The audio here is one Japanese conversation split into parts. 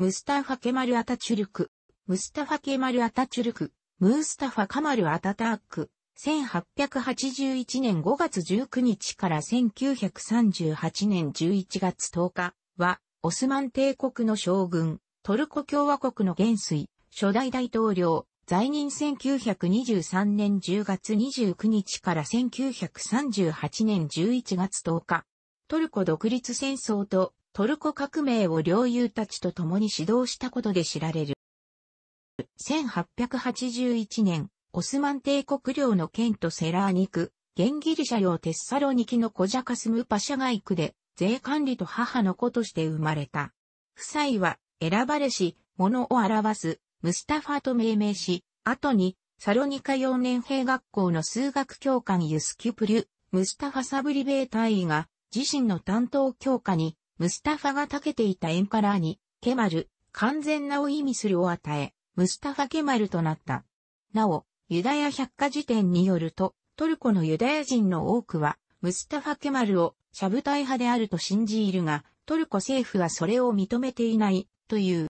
ムスタファ・ケマル・アタチュルク、ムスタファ・ケマル・アタチュルク、ムースタファ・カマル・アタターク、1881年5月19日から1938年11月10日は、オスマン帝国の将軍、トルコ共和国の元帥、初代大統領、在任1923年10月29日から1938年11月10日、トルコ独立戦争とトルコ革命を領友たちと共に指導したことで知られる。1881年、オスマン帝国領の県とセラーニク、現ギリシャ領テッサロニキのコジャカスムパシャガイクで、税管理と母の子として生まれた。夫妻は、選ばれし、物を表す、ムスタファと命名し、後に、サロニカ幼年兵学校の数学教官ユスキュプリュ、ムスタファサブリベー隊尉が、自身の担当教科に、ムスタファが長けていたエンパラーに、ケマル、完全なを意味するを与え、ムスタファ・ケマルとなった。なお、ユダヤ百科事典によると、トルコのユダヤ人の多くは、ムスタファ・ケマルをシャブタイ派であると信じいるが、トルコ政府はそれを認めていない、という。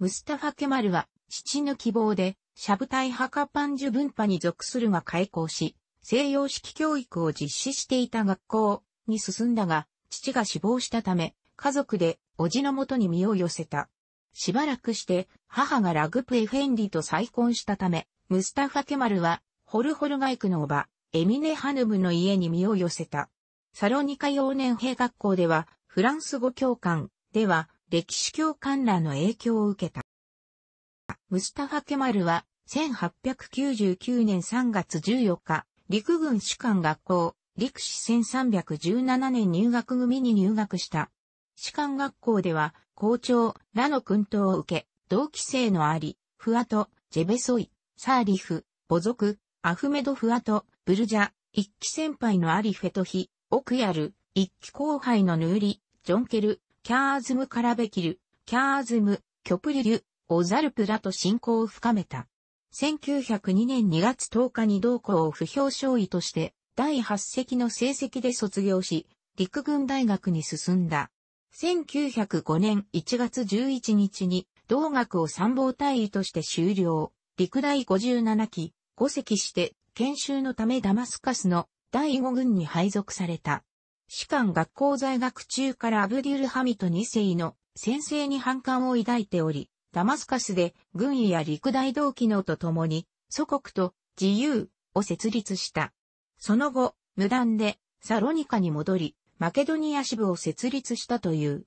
ムスタファ・ケマルは、父の希望で、シャブタイ派カパンジュ分派に属するが開校し、西洋式教育を実施していた学校に進んだが、父が死亡したため、家族で、叔父のもとに身を寄せた。しばらくして、母がラグプエフェンディと再婚したため、ムスタファ・ケマルは、ホルホルガイクの叔母、エミネ・ハヌムの家に身を寄せた。サロニカ幼年兵学校では、フランス語教官、では、歴史教官らの影響を受けた。ムスタファ・ケマルは、1899年3月14日、陸軍士官学校、陸士1317年入学組に入学した。士官学校では、校長、らの訓導を受け、同期生のアリ、フアト、ジェベソイ、サーリフ、母族、アフメド・フアト、ブルジャ、一期先輩のアリフェトヒ、オクヤル、一期後輩のヌーリ、ジョンケル、キャーズム・カラベキル、キャーズム、キョプリリュ、オザルプラと親交を深めた。1902年2月10日に同校を不評勝位として第8席の成績で卒業し、陸軍大学に進んだ。1905年1月11日に、同学を参謀隊員として終了。陸大57期、5席して、研修のためダマスカスの第5軍に配属された。士官学校在学中からアブデュルハミト2世の先生に反感を抱いており、ダマスカスで軍医や陸大同機能と共に、祖国と自由を設立した。その後、無断でサロニカに戻り、マケドニア支部を設立したという。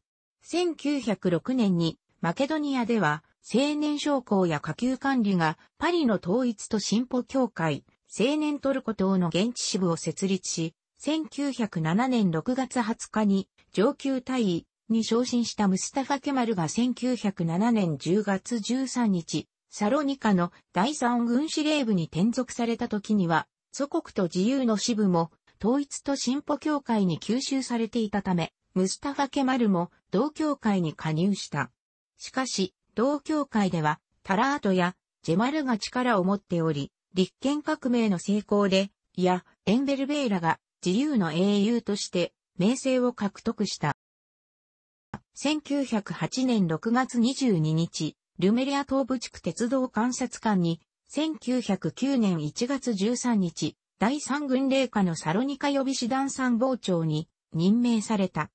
1906年にマケドニアでは青年将校や下級管理がパリの統一と進歩協会、青年トルコ等の現地支部を設立し、1907年6月20日に上級隊位に昇進したムスタファ・ケマルが1907年10月13日、サロニカの第三軍司令部に転属された時には、祖国と自由の支部も、統一と進歩協会に吸収されていたため、ムスタファ・ケマルも同協会に加入した。しかし、同協会では、タラートやジェマルが力を持っており、立憲革命の成功で、いや、エンベルベイラが自由の英雄として名声を獲得した。1908年6月22日、ルメリア東部地区鉄道観察官に1909年1月13日、第3軍令下のサロニカ予備師団参謀長に任命された。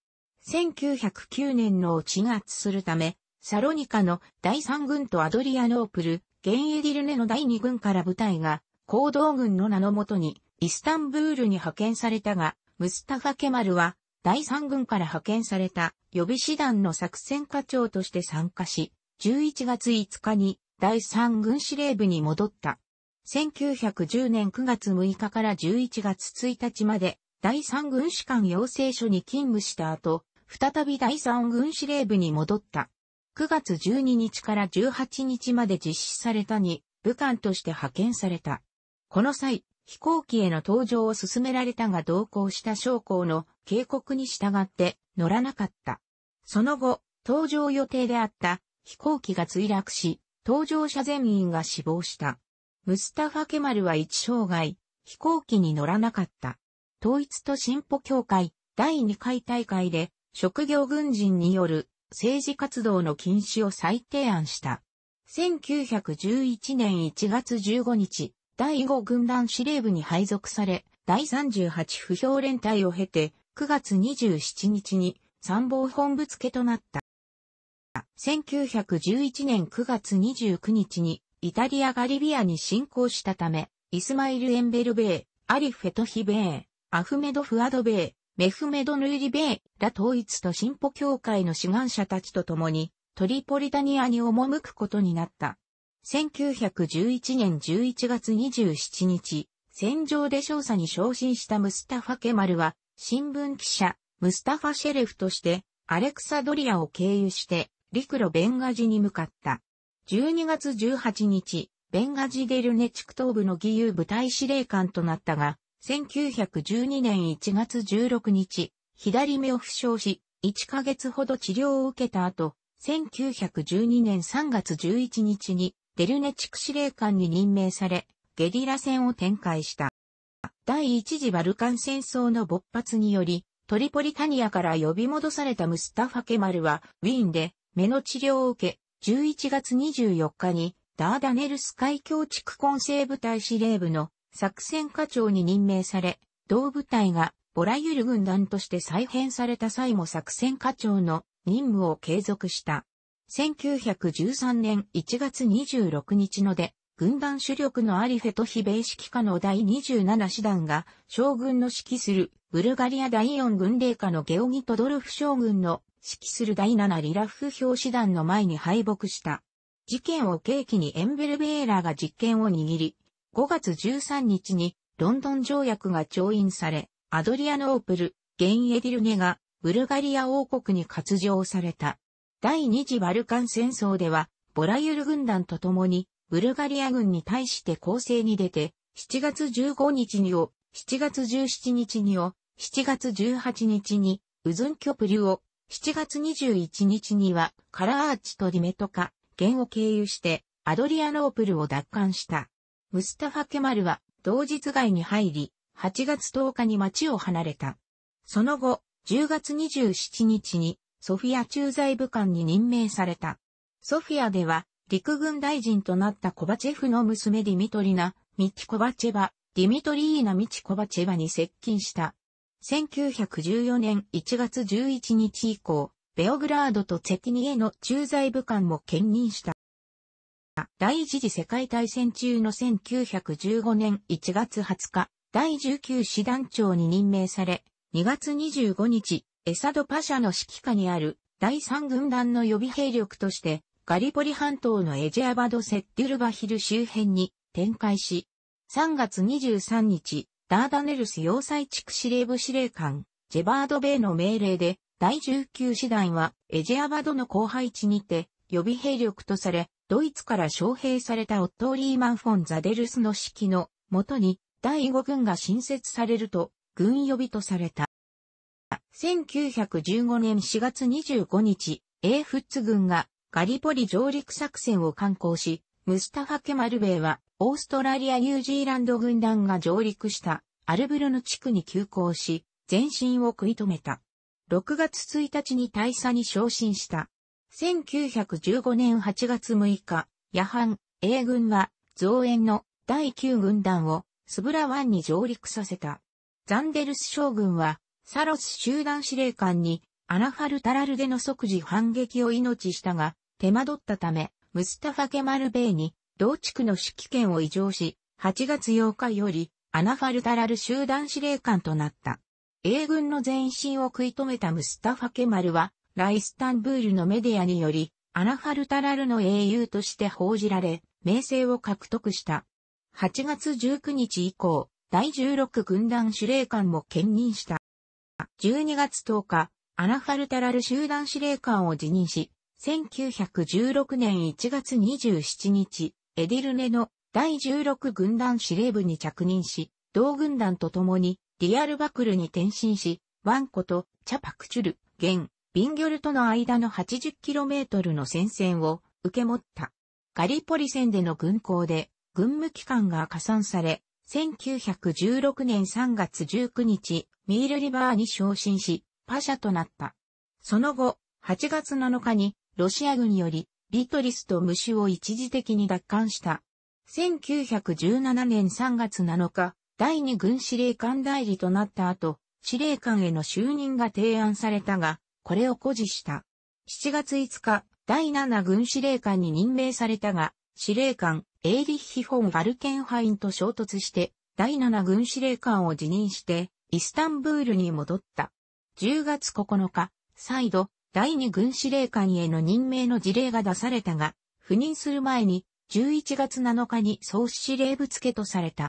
1909年のを4圧するため、サロニカの第3軍とアドリアノープル、現エディルネの第2軍から部隊が、行動軍の名のもとに、イスタンブールに派遣されたが、ムスタファ・ケマルは、第3軍から派遣された予備師団の作戦課長として参加し、11月5日に第3軍司令部に戻った。1910年9月6日から11月1日まで、第3軍士官養成所に勤務した後、再び第3軍司令部に戻った。9月12日から18日まで実施されたに、武官として派遣された。この際、飛行機への搭乗を勧められたが同行した将校の警告に従って乗らなかった。その後、搭乗予定であった飛行機が墜落し、搭乗者全員が死亡した。ムスタファ・ケマルは一生涯、飛行機に乗らなかった。統一と進歩協会第2回大会で職業軍人による政治活動の禁止を再提案した。1911年1月15日、第5軍団司令部に配属され、第38不評連隊を経て、9月27日に参謀本部付けとなった。1911年9月29日にイタリアガリビアに侵攻したため、イスマイル・エンベルベイ、アリ・フェトヒベイ、アフメド・フアドベイ、メフメド・ヌーリベイら統一と進歩協会の志願者たちと共にトリポリタニアに赴くことになった。1911年11月27日、戦場で少佐に昇進したムスタファ・ケマルは、新聞記者、ムスタファ・シェレフとして、アレクサドリアを経由して、陸路ベンガジに向かった。12月18日、ベンガジデルネ地区東部の義勇部隊司令官となったが、1912年1月16日、左目を負傷し、1ヶ月ほど治療を受けた後、1912年3月11日にデルネ地区司令官に任命され、ゲリラ戦を展開した。第一次バルカン戦争の勃発により、トリポリタニアから呼び戻されたムスタファ・ケマルは、ウィーンで目の治療を受け、11月24日に、ダーダネルス海峡地区混成部隊司令部の作戦課長に任命され、同部隊がボラユル軍団として再編された際も作戦課長の任務を継続した。1913年1月26日ので、軍団主力のアリフェト非米指揮下の第27師団が将軍の指揮するブルガリア第4軍令下のゲオギトドルフ将軍の指揮する第7リラフ表紙団の前に敗北した。事件を契機にエンベルベーラーが実権を握り、5月13日にロンドン条約が調印され、アドリアノープル、ゲンエディルネがブルガリア王国に割譲された。第二次バルカン戦争では、ボラユル軍団と共に、ブルガリア軍に対して攻勢に出て、7月15日にを、7月17日にを、7月18日に、ウズンキョプリュを、7月21日にはカラーチとディメトカ、原を経由してアドリアノープルを奪還した。ムスタファ・ケマルは同日外に入り、8月10日に町を離れた。その後、10月27日にソフィア駐在武官に任命された。ソフィアでは陸軍大臣となったコバチェフの娘ディミトリナ・ミチコバチェバ、ディミトリーナ・ミチコバチェバに接近した。1914年1月11日以降、ベオグラードとセェティニへの駐在武官も兼任した。第一次世界大戦中の1915年1月20日、第19師団長に任命され、2月25日、エサドパシャの指揮下にある第3軍団の予備兵力として、ガリポリ半島のエジアバド・セッデュルバヒル周辺に展開し、3月23日、ダーダネルス要塞地区司令部司令官、ジェバード・ベイの命令で、第19師団はエジアバドの後輩地にて予備兵力とされ、ドイツから招聘されたオットー・リーマン・フォン・ザデルスの指揮のもとに第5軍が新設されると軍予備とされた。1915年4月25日、エーフッツ軍がガリポリ上陸作戦を敢行し、ムスタファ・ケマルベイは、オーストラリア・ニュージーランド軍団が上陸した、アルブルの地区に急行し、前進を食い止めた。6月1日に大佐に昇進した。1915年8月6日、夜半、英軍は、増援の第9軍団を、スブラ湾に上陸させた。ザンデルス将軍は、サロス集団司令官に、アナファルタラルでの即時反撃を命したが、手間取ったため、ムスタファ・ケマル・ベイに、同地区の指揮権を移譲し、8月8日より、アナファルタラル集団司令官となった。英軍の前進を食い止めたムスタファ・ケマルは、ライスタンブールのメディアにより、アナファルタラルの英雄として報じられ、名声を獲得した。8月19日以降、第16軍団司令官も兼任した。12月10日、アナファルタラル集団司令官を辞任し、1916年1月27日、エディルネの第16軍団司令部に着任し、同軍団と共にディアルバクルに転身し、ワンコとチャパクチュル、現、ビンギョルとの間の 80km の戦線を受け持った。ガリポリ戦での軍港で、軍務機関が加算され、1916年3月19日、ミールリバーに昇進し、パシャとなった。その後、8月7日にロシア軍より、ビトリスと虫を一時的に奪還した。1917年3月7日、第二軍司令官代理となった後、司令官への就任が提案されたが、これを誇示した。7月5日、第7軍司令官に任命されたが、司令官、エイリッヒ・フォン・アルケンハインと衝突して、第7軍司令官を辞任して、イスタンブールに戻った。10月9日、再度、第二軍司令官への任命の事例が出されたが、赴任する前に11月7日に総司令部付とされた。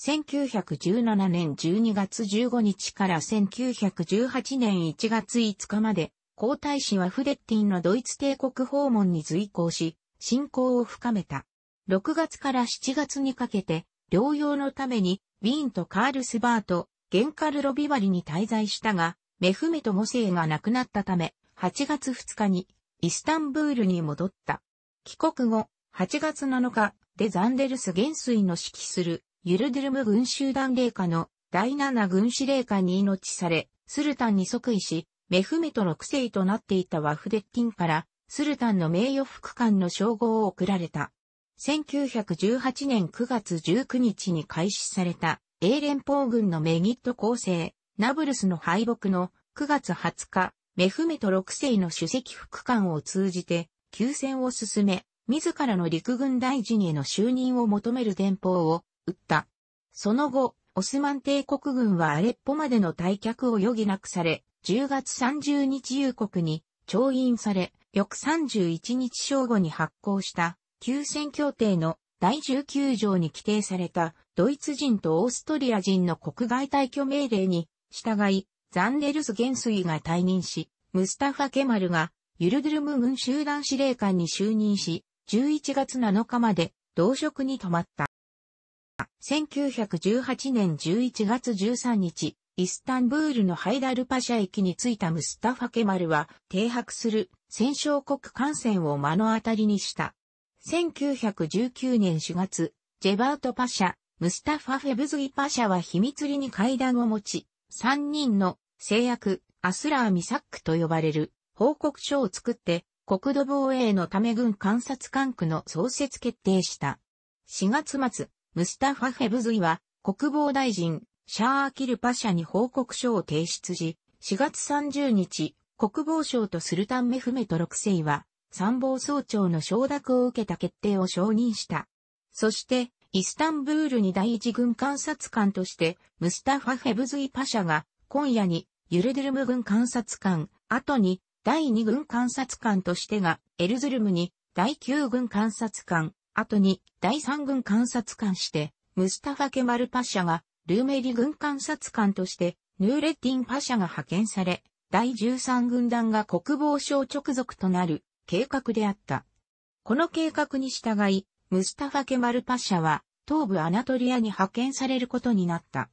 1917年12月15日から1918年1月5日まで、皇太子はフレッティンのドイツ帝国訪問に随行し、信仰を深めた。6月から7月にかけて、療養のために、ウィーンとカールスバート、ゲンカルロビバリに滞在したが、メフメト5世が亡くなったため、8月2日にイスタンブールに戻った。帰国後、8月7日、デザンデルス元帥の指揮するユルドゥルム軍集団霊下の第7軍司令官に命され、スルタンに即位し、メフメト6世となっていたワフデッティンから、スルタンの名誉副官の称号を贈られた。1918年9月19日に開始された、英連邦軍のメギット構成、ナブルスの敗北の9月20日、メフメト6世の主席副官を通じて、休戦を進め、自らの陸軍大臣への就任を求める電報を打った。その後、オスマン帝国軍はアレッポまでの退却を余儀なくされ、10月30日夕刻に調印され、翌31日正午に発行した休戦協定の第19条に規定されたドイツ人とオーストリア人の国外退去命令に従い、ザンデルス元帥が退任し、ムスタファ・ケマルが、ユルドゥルム軍集団司令官に就任し、11月7日まで、同職に泊まった。1918年11月13日、イスタンブールのハイダルパシャ駅に着いたムスタファ・ケマルは、停泊する戦勝国艦船を目の当たりにした。1919年4月、ジェバートパシャ、ムスタファ・フェブズギパシャは秘密裏に会談を持ち、三人の制約、アスラーミサックと呼ばれる報告書を作って、国土防衛のため軍観察管区の創設決定した。4月末、ムスタファ・フェブズイは国防大臣、シャー・アキル・パシャに報告書を提出し、4月30日、国防省とスルタン・メフメト6世は参謀総長の承諾を受けた決定を承認した。そして、イスタンブールに第一軍監察官として、ムスタファ・ヘブズイ・パシャが、今夜に、ユルデルム軍監察官、後に、第二軍監察官としてが、エルズルムに、第九軍監察官、後に、第三軍監察官して、ムスタファ・ケマル・パシャが、ルーメリ軍監察官として、ヌーレッティン・パシャが派遣され、第13軍団が国防省直属となる計画であった。この計画に従い、ムスタファ・ケマル・パッシャは、東部アナトリアに派遣されることになった。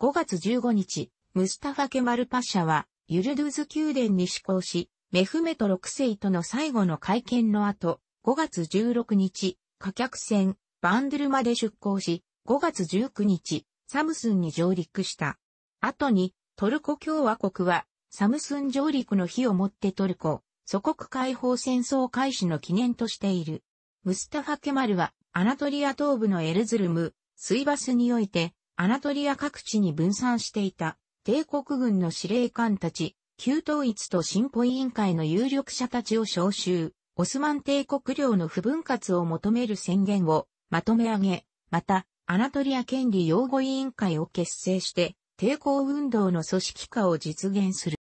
5月15日、ムスタファ・ケマル・パッシャは、ユルドゥズ宮殿に施行し、メフメト6世との最後の会見の後、5月16日、貨客船、バンドゥルまで出港し、5月19日、サムスンに上陸した。後に、トルコ共和国は、サムスン上陸の日をもってトルコ、祖国解放戦争開始の記念としている。ムスタファ・ケマルは、アナトリア東部のエルズルム、水バスにおいて、アナトリア各地に分散していた、帝国軍の司令官たち、旧統一と進歩委員会の有力者たちを招集、オスマン帝国領の不分割を求める宣言をまとめ上げ、また、アナトリア権利擁護委員会を結成して、抵抗運動の組織化を実現する。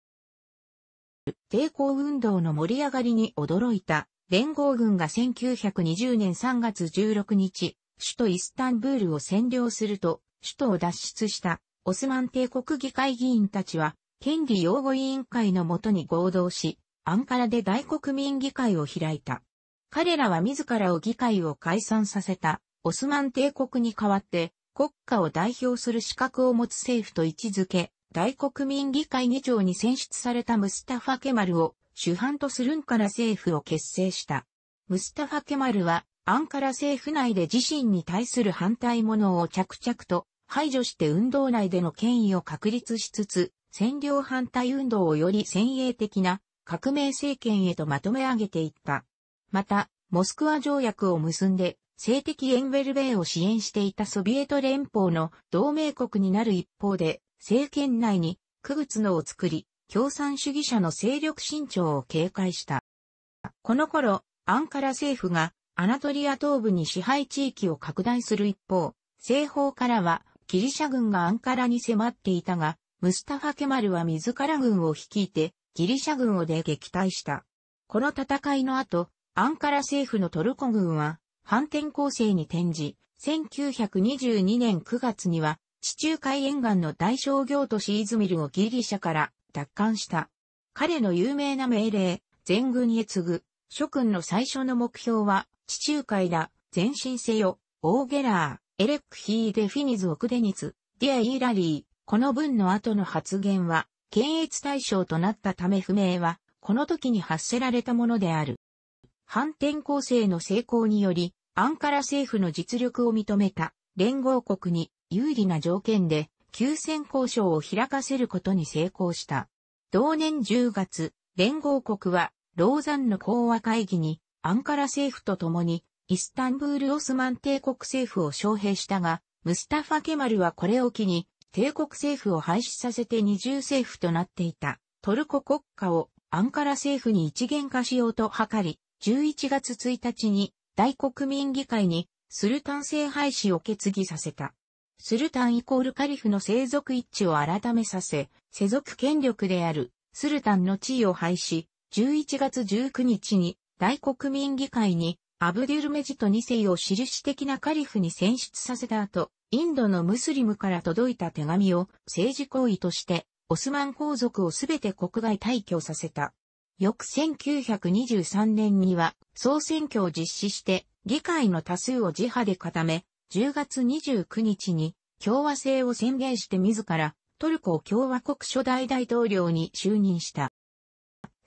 抵抗運動の盛り上がりに驚いた連合軍が1920年3月16日、首都イスタンブールを占領すると、首都を脱出したオスマン帝国議会議員たちは、権利擁護委員会のもとに合同し、アンカラで大国民議会を開いた。彼らは自らを議会を解散させた、オスマン帝国に代わって、国家を代表する資格を持つ政府と位置づけ、大国民議会議長に選出されたムスタファ・ケマルを主犯とするんから政府を結成した。ムスタファ・ケマルは、アンカラ政府内で自身に対する反対者を着々と排除して運動内での権威を確立しつつ、占領反対運動をより先鋭的な革命政権へとまとめ上げていった。また、モスクワ条約を結んで、性的エンウェルベイを支援していたソビエト連邦の同盟国になる一方で、政権内に、区別のを作り、共産主義者の勢力伸長を警戒した。この頃、アンカラ政府がアナトリア東部に支配地域を拡大する一方、西方からはギリシャ軍がアンカラに迫っていたが、ムスタファ・ケマルは自ら軍を率いてギリシャ軍をで撃退した。この戦いの後、アンカラ政府のトルコ軍は反転攻勢に転じ、1922年9月には地中海沿岸の大商業都市イズミルをギリシャから奪還した。彼の有名な命令、全軍へ次ぐ、諸君の最初の目標は、地中海だ、前進せよ、オーゲラー、エレックヒーデフィニズ・オクデニツ、ディア・イーラリー。この文の後の発言は、検閲対象となったため不明は、この時に発せられたものである。反転攻勢の成功により、アンカラ政府の実力を認めた連合国に有利な条件で休戦交渉を開かせることに成功した。同年10月、連合国は、ローザンヌ講和会議に、アンカラ政府と共に、イスタンブールオスマン帝国政府を招聘したが、ムスタファ・ケマルはこれを機に、帝国政府を廃止させて二重政府となっていた、トルコ国家をアンカラ政府に一元化しようと図り、11月1日に大国民議会にスルタン制廃止を決議させた。スルタンイコールカリフの生息一致を改めさせ、世俗権力であるスルタンの地位を廃止、11月19日に大国民議会にアブデュルメジト2世を印的なカリフに選出させた後、インドのムスリムから届いた手紙を政治行為として、オスマン皇族をすべて国外退去させた。翌1923年には総選挙を実施して議会の多数を自派で固め、10月29日に共和制を宣言して自らトルコ共和国初代大統領に就任した。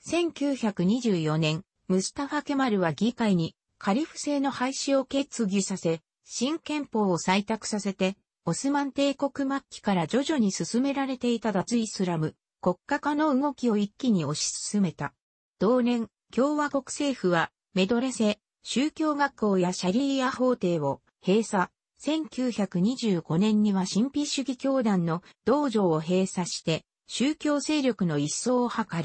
1924年、ムスタファ・ケマルは議会にカリフ制の廃止を決議させ、新憲法を採択させて、オスマン帝国末期から徐々に進められていた脱イスラム、国家化の動きを一気に推し進めた。同年、共和国政府は、メドレセ、宗教学校やシャリーア法廷を閉鎖、1925年には神秘主義教団の道場を閉鎖して、宗教勢力の一掃を図る。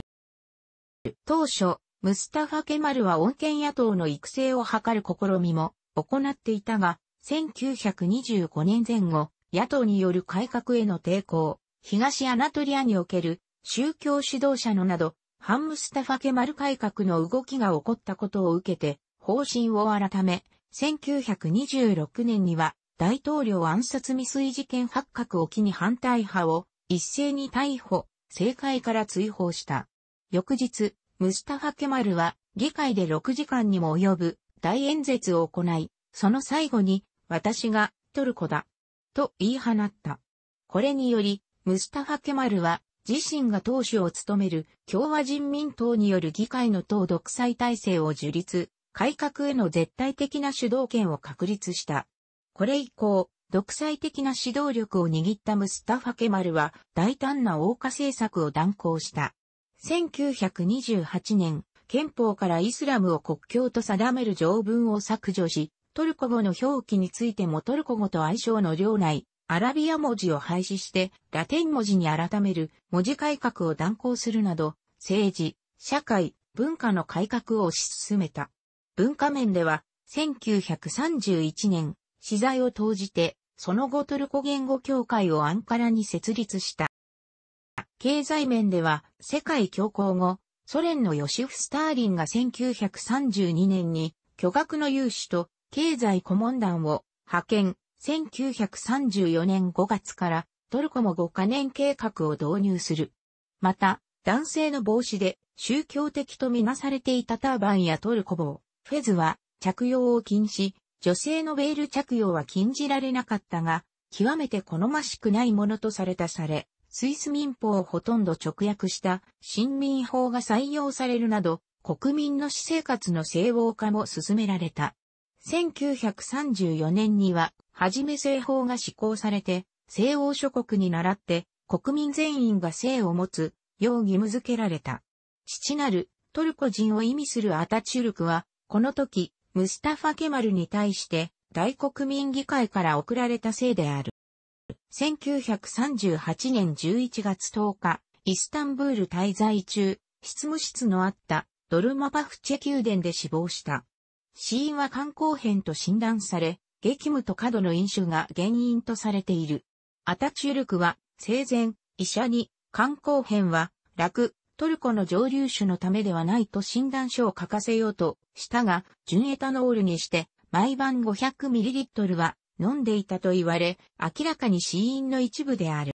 当初、ムスタファ・ケマルは穏健野党の育成を図る試みも行っていたが、1925年前後、野党による改革への抵抗、東アナトリアにおける宗教指導者のなど、ハンムスタファ・ケマル改革の動きが起こったことを受けて、方針を改め、1926年には大統領暗殺未遂事件発覚を機に反対派を一斉に逮捕、政界から追放した。翌日、ムスタファ・ケマルは議会で6時間にも及ぶ大演説を行い、その最後に私がトルコだと言い放った。これにより、ムスタファ・ケマルは自身が党首を務める共和人民党による議会の党独裁体制を樹立、改革への絶対的な主導権を確立した。これ以降、独裁的な指導力を握ったムスタファ・ケマルは大胆な王歌政策を断行した。1928年、憲法からイスラムを国教と定める条文を削除し、トルコ語の表記についてもトルコ語と相性の領内、アラビア文字を廃止して、ラテン文字に改める文字改革を断行するなど、政治、社会、文化の改革を推し進めた。文化面では、1931年、資材を投じて、その後トルコ言語協会をアンカラに設立した。経済面では、世界恐慌後、ソ連のヨシフ・スターリンが1932年に巨額の融資と経済顧問団を派遣、1934年5月からトルコも5カ年計画を導入する。また、男性の帽子で宗教的とみなされていたターバンやトルコ帽、フェズは着用を禁止、女性のベール着用は禁じられなかったが、極めて好ましくないものとされたされ、スイス民法をほとんど直訳した新民法が採用されるなど、国民の私生活の西欧化も進められた。1934年には、はじめ西法が施行されて、西欧諸国に倣って、国民全員が性を持つ、よう義務付けられた。父なるトルコ人を意味するアタチュルクは、この時、ムスタファ・ケマルに対して大国民議会から送られたせいである。1938年11月10日、イスタンブール滞在中、執務室のあったドルマパフチェ宮殿で死亡した。死因は肝硬変と診断され、激務と過度の飲酒が原因とされている。アタチュルクは生前、医者に肝硬変は楽、トルコの上流種のためではないと診断書を書かせようとしたが、純エタノールにして、毎晩 500ml は飲んでいたと言われ、明らかに死因の一部である。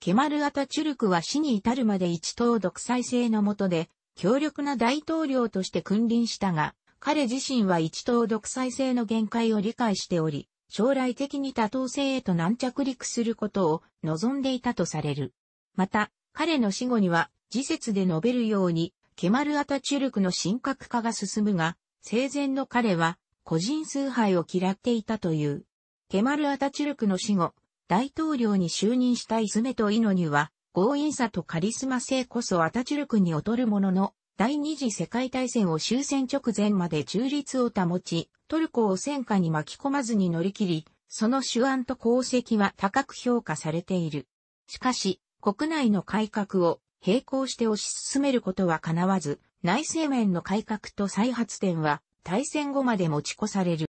ケマル・アタチュルクは死に至るまで一党独裁制の下で、強力な大統領として君臨したが、彼自身は一党独裁制の限界を理解しており、将来的に多党制へと軟着陸することを望んでいたとされる。また、彼の死後には、自節で述べるように、ケマル・アタチュルクの神格化が進むが、生前の彼は、個人崇拝を嫌っていたという。ケマル・アタチュルクの死後、大統領に就任したイスメとイノニュは、強引さとカリスマ性こそアタチュルクに劣るものの、第二次世界大戦を終戦直前まで中立を保ち、トルコを戦火に巻き込まずに乗り切り、その手腕と功績は高く評価されている。しかし、国内の改革を並行して推し進めることは叶わず、内政面の改革と再発展は、大戦後まで持ち越される。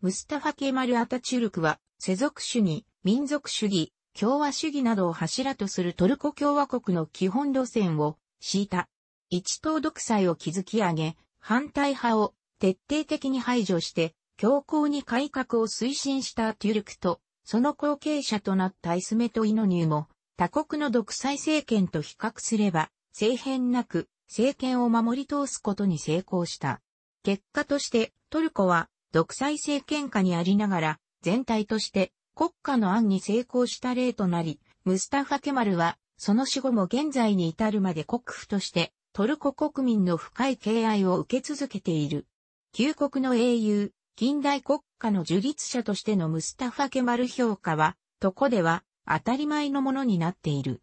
ムスタファ・ケマル・アタチュルクは、世俗主義、民族主義、共和主義などを柱とするトルコ共和国の基本路線を敷いた。一党独裁を築き上げ、反対派を徹底的に排除して、強硬に改革を推進したアテュルクと、その後継者となったイスメト・イノニューも、他国の独裁政権と比較すれば、政変なく政権を守り通すことに成功した。結果としてトルコは独裁政権下にありながら全体として国家の案に成功した例となり、ムスタファ・ケマルはその死後も現在に至るまで国府としてトルコ国民の深い敬愛を受け続けている。旧国の英雄、近代国家の樹立者としてのムスタファ・ケマル評価は、とこでは当たり前のものになっている。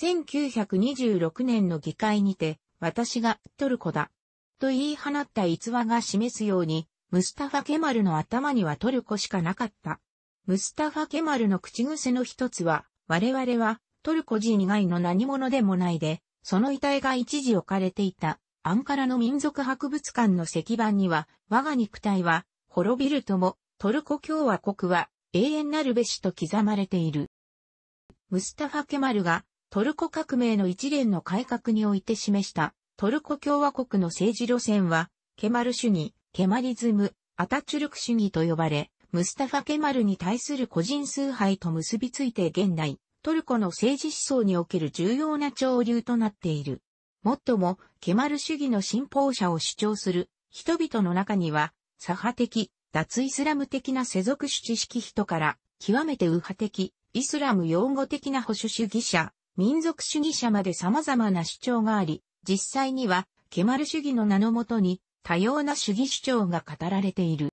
1926年の議会にて、私がトルコだ。と言い放った逸話が示すように、ムスタファ・ケマルの頭にはトルコしかなかった。ムスタファ・ケマルの口癖の一つは、我々はトルコ人以外の何者でもないで、その遺体が一時置かれていたアンカラの民族博物館の石板には、我が肉体は滅びるとも、トルコ共和国は永遠なるべしと刻まれている。ムスタファ・ケマルがトルコ革命の一連の改革において示したトルコ共和国の政治路線は、ケマル主義、ケマリズム、アタチュルク主義と呼ばれ、ムスタファ・ケマルに対する個人崇拝と結びついて現代、トルコの政治思想における重要な潮流となっている。もっとも、ケマル主義の信奉者を主張する人々の中には、左派的、脱イスラム的な世俗主知識人から、極めて右派的、イスラム擁護的な保守主義者、民族主義者まで様々な主張があり、実際には、ケマル主義の名のもとに、多様な主義主張が語られている。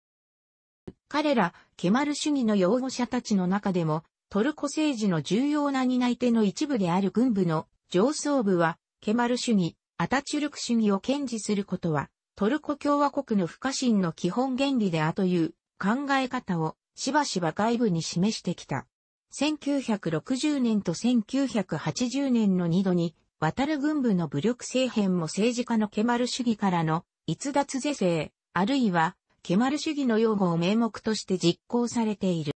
彼ら、ケマル主義の擁護者たちの中でも、トルコ政治の重要な担い手の一部である軍部の上層部は、ケマル主義、アタチュルク主義を堅持することは、トルコ共和国の不可侵の基本原理であという考え方をしばしば外部に示してきた。1960年と1980年の2度に、渡る軍部の武力政変も政治家のケマル主義からの逸脱是正、あるいはケマル主義の擁護を名目として実行されている。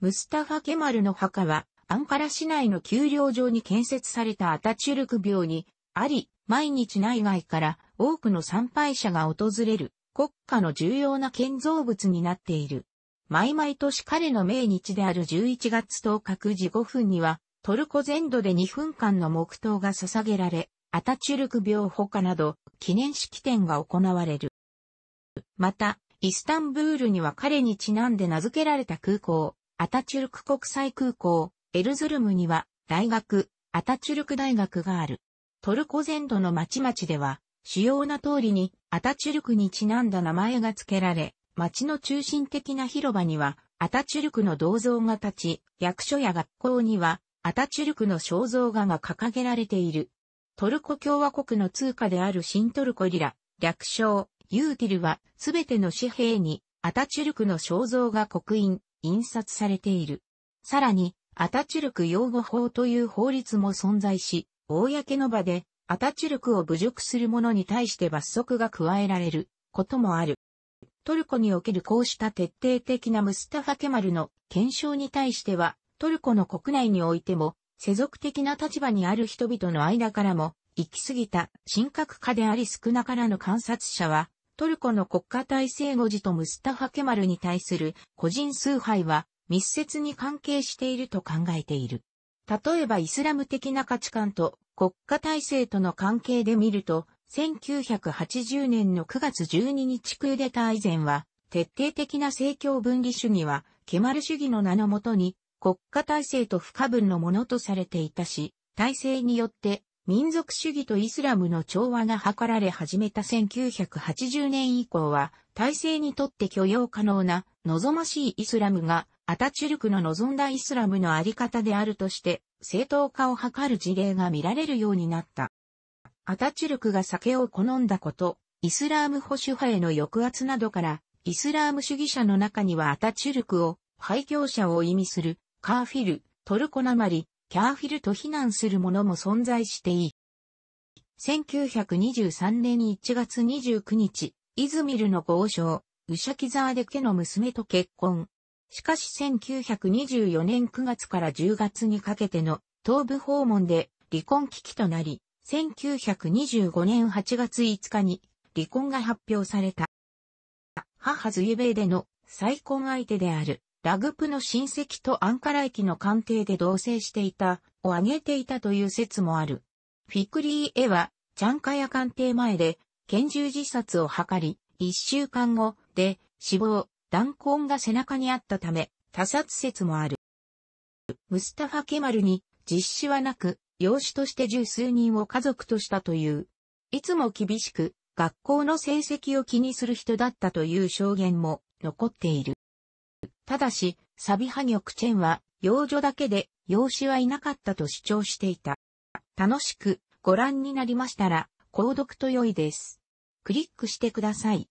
ムスタファ・ケマルの墓は、アンカラ市内の丘陵上に建設されたアタチュルク廟にあり、毎日内外から多くの参拝者が訪れる国家の重要な建造物になっている。毎毎年彼の命日である11月10日9時5分には、トルコ全土で2分間の黙祷が捧げられ、アタチュルク病保科など、記念式典が行われる。また、イスタンブールには彼にちなんで名付けられた空港、アタチュルク国際空港、エルズルムには、大学、アタチュルク大学がある。トルコ全土の町々では、主要な通りにアタチュルクにちなんだ名前が付けられ、町の中心的な広場には、アタチュルクの銅像が立ち、役所や学校には、アタチュルクの肖像画が掲げられている。トルコ共和国の通貨である新トルコリラ、略称、ユーティルは、すべての紙幣に、アタチュルクの肖像が刻印、印刷されている。さらに、アタチュルク擁護法という法律も存在し、公の場で、アタチュルクを侮辱する者に対して罰則が加えられることもある。トルコにおけるこうした徹底的なムスタファ・ケマルの検証に対しては、トルコの国内においても、世俗的な立場にある人々の間からも、行き過ぎた神格化であり少なからぬ観察者は、トルコの国家体制誤字とムスタファ・ケマルに対する個人崇拝は密接に関係していると考えている。例えばイスラム的な価値観と国家体制との関係で見ると、1980年の9月12日クーデター以前は、徹底的な政教分離主義は、ケマル主義の名のもとに、国家体制と不可分のものとされていたし、体制によって民族主義とイスラムの調和が図られ始めた1980年以降は、体制にとって許容可能な望ましいイスラムが、アタチュルクの望んだイスラムのあり方であるとして、正当化を図る事例が見られるようになった。アタチュルクが酒を好んだこと、イスラーム保守派への抑圧などから、イスラーム主義者の中にはアタチュルクを、廃業者を意味する、カーフィル、トルコなまり、キャーフィルと非難する者も存在していい。1923年1月29日、イズミルの豪商、ウシャキザーデ家の娘と結婚。しかし1924年9月から10月にかけての東部訪問で離婚危機となり、1925年8月5日に離婚が発表された。母ズユベイでの再婚相手であるラグプの親戚とアンカラ駅の官邸で同棲していたを挙げていたという説もある。フィクリーへはチャンカヤ官邸前で拳銃自殺を図り、一週間後で死亡、弾痕が背中にあったため、他殺説もある。ムスタファ・ケマルに実施はなく、養子として十数人を家族としたという。いつも厳しく、学校の成績を気にする人だったという証言も残っている。ただし、サビハギョクチェンは、養女だけで、養子はいなかったと主張していた。楽しくご覧になりましたら、購読と良いです。クリックしてください。